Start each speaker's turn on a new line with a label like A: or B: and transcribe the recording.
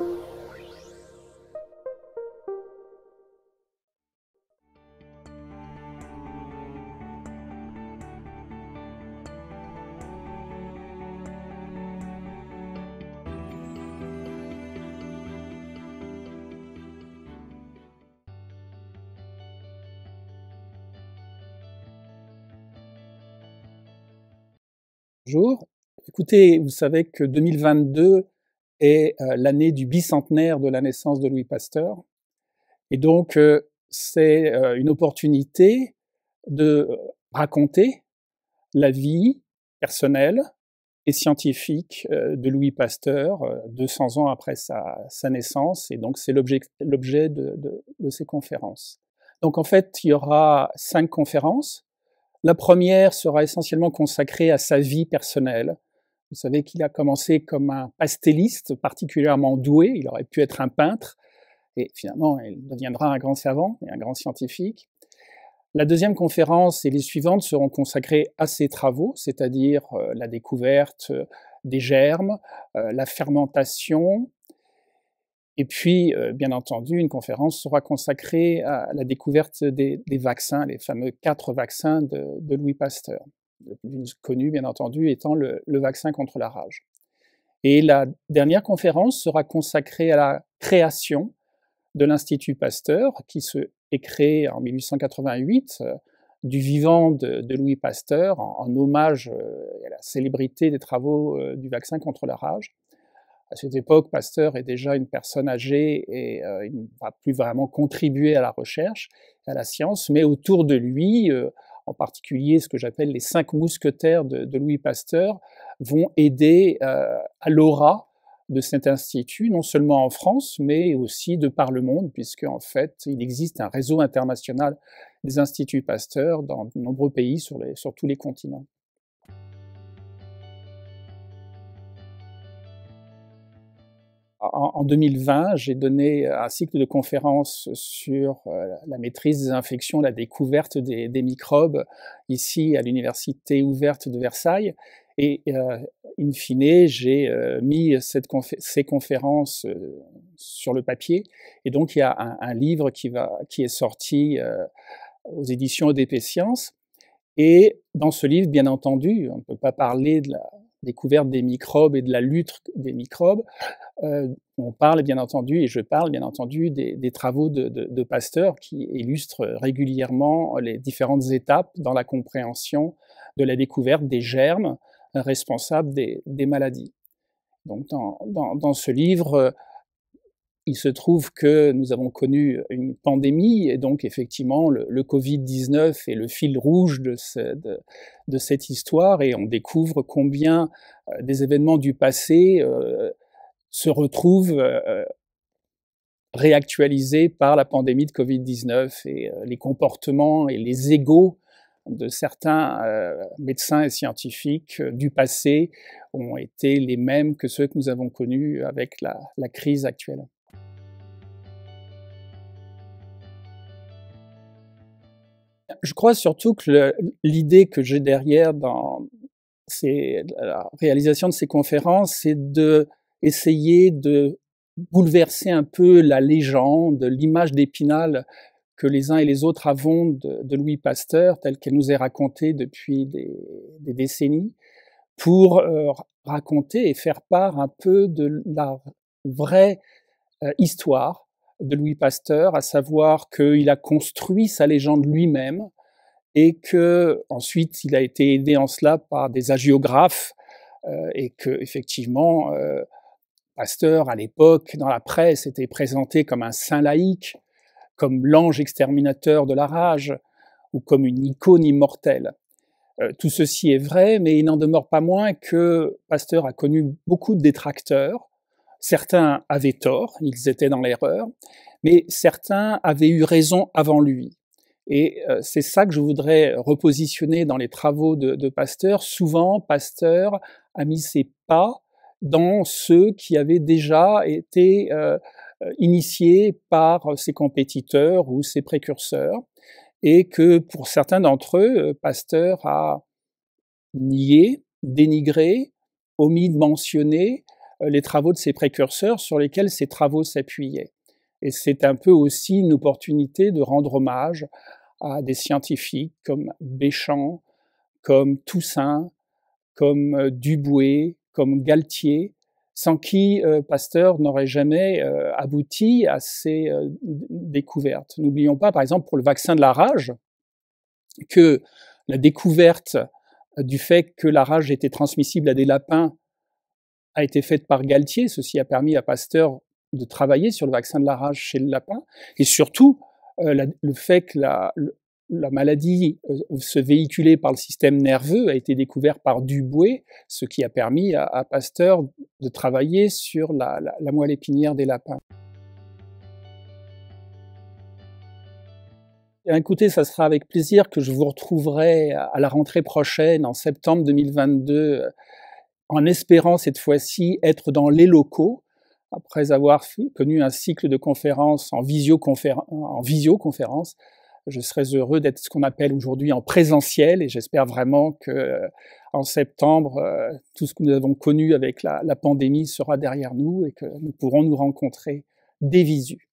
A: Bonjour. Écoutez, vous savez que 2022 est euh, l'année du bicentenaire de la naissance de Louis Pasteur. Et donc, euh, c'est euh, une opportunité de raconter la vie personnelle et scientifique de Louis Pasteur 200 ans après sa, naissance. Et donc, c'est l'objet de, ces conférences. Donc, en fait, il y aura cinq conférences. La première sera essentiellement consacrée à sa vie personnelle, vous savez qu'il a commencé comme un pastelliste particulièrement doué, il aurait pu être un peintre, et finalement il deviendra un grand savant et un grand scientifique. La deuxième conférence et les suivantes seront consacrées à ses travaux, c'est-à-dire euh, la découverte euh, des germes, euh, la fermentation, et puis, bien entendu, une conférence sera consacrée à la découverte des, vaccins, les fameux quatre vaccins de Louis Pasteur le plus connu bien entendu étant le, vaccin contre la rage. Et la dernière conférence sera consacrée à la création de l'Institut Pasteur, qui se est créé en 1888 euh, du vivant de, Louis Pasteur, en, hommage euh, à la célébrité des travaux euh, du vaccin contre la rage. À cette époque, Pasteur est déjà une personne âgée et il ne va plus vraiment contribuer à la recherche, à la science, mais autour de lui, en particulier ce que j'appelle les cinq mousquetaires de, Louis Pasteur, vont aider euh, à l'aura de cet institut, non seulement en France, mais aussi de par le monde, puisque en fait, il existe un réseau international des instituts Pasteur dans de nombreux pays sur tous les continents. en 2020, j'ai donné un cycle de conférences sur euh, la maîtrise des infections, la découverte des, microbes, ici à l'Université ouverte de Versailles. Et euh, in fine, j'ai euh, mis cette ces conférences euh, sur le papier. Et donc, il y a un, livre qui, va, qui est sorti aux éditions EDP Sciences. Et dans ce livre, bien entendu, on ne peut pas parler de la, découverte des microbes et de la lutte des microbes. Euh, on parle bien entendu, et je parle bien entendu, des, travaux de, Pasteur qui illustrent régulièrement les différentes étapes dans la compréhension de la découverte des germes responsables des, maladies. Donc dans, ce livre, il se trouve que nous avons connu une pandémie et donc effectivement le, Covid-19 est le fil rouge de, cette histoire et on découvre combien euh, des événements du passé euh, se retrouvent euh, réactualisés par la pandémie de Covid-19 et les comportements et les égaux de certains médecins et scientifiques du passé ont été les mêmes que ceux que nous avons connus avec la crise actuelle. Je crois surtout que l'idée que j'ai derrière dans la réalisation de ces conférences, c'est d'essayer de bouleverser un peu la légende, l'image d'Épinal que les uns et les autres avons de, Louis Pasteur, telle qu'elle nous est racontée depuis des, décennies, pour euh, raconter et faire part un peu de la vraie euh, histoire de Louis Pasteur, à savoir qu'il a construit sa légende lui-même et que ensuite il a été aidé en cela par des agiographes euh, et que effectivement euh, Pasteur à l'époque dans la presse était présenté comme un saint laïque, comme l'ange exterminateur de la rage ou comme une icône immortelle. Euh, tout ceci est vrai, mais il n'en demeure pas moins que Pasteur a connu beaucoup de détracteurs Certains avaient tort, ils étaient dans l'erreur, mais certains avaient eu raison avant lui. Et euh, c'est ça que je voudrais repositionner dans les travaux de, Pasteur. Souvent, Pasteur a mis ses pas dans ceux qui avaient déjà été euh, euh, initiés par ses compétiteurs ou ses précurseurs, et que pour certains d'entre eux, Pasteur a nié, dénigré, omis de mentionner, euh, les travaux de ses précurseurs sur lesquels ses travaux s'appuyaient. Et c'est un peu aussi une opportunité de rendre hommage à des scientifiques comme Béchamp, comme Toussaint, comme euh, Duboué, comme Galtier, sans qui euh, Pasteur n'aurait jamais abouti à ces découvertes. N'oublions pas, par exemple, pour le vaccin de la rage, que la découverte du fait que la rage était transmissible à des lapins a été faite par Galtier. Ceci a permis à Pasteur de travailler sur le vaccin de la rage chez le lapin. Et surtout, euh, le fait que la, la maladie euh, se véhiculait par le système nerveux a été découvert par Duboué, ce qui a permis à, Pasteur de travailler sur la, la moelle épinière des lapins. Eh écoutez, ça sera avec plaisir que je vous retrouverai à la rentrée prochaine, en septembre 2022, en espérant cette fois-ci être dans les locaux, après avoir connu un cycle de conférences en, visioconférence. Je serais heureux d'être ce qu'on appelle aujourd'hui en présentiel et j'espère vraiment que euh, en septembre, euh, tout ce que nous avons connu avec la, la pandémie sera derrière nous et que nous pourrons nous rencontrer des visus.